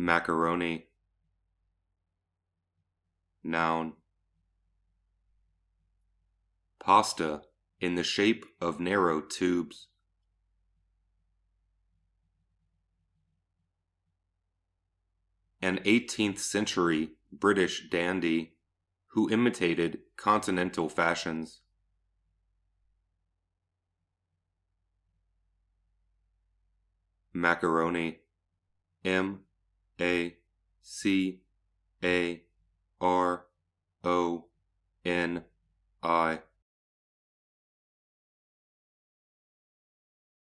Macaroni. Noun. Pasta in the shape of narrow tubes. An 18th century British dandy who imitated continental fashions. Macaroni. M. A C A R O N I